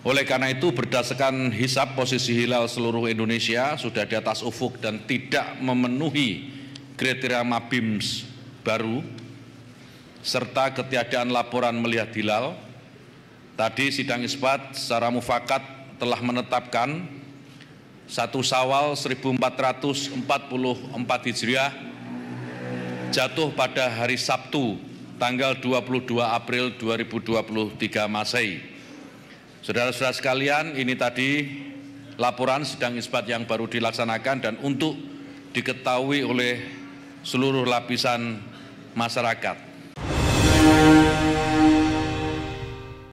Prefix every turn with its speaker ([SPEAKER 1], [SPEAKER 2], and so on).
[SPEAKER 1] Oleh karena itu berdasarkan hisap posisi hilal seluruh Indonesia sudah di atas ufuk dan tidak memenuhi kriteria MABIMS baru serta ketiadaan laporan melihat hilal. Tadi sidang isbat secara mufakat telah menetapkan satu Sawal 1444 Hijriah jatuh pada hari Sabtu tanggal 22 April 2023 Masehi Saudara-saudara sekalian, ini tadi laporan sedang isbat yang baru dilaksanakan dan untuk diketahui oleh seluruh lapisan masyarakat.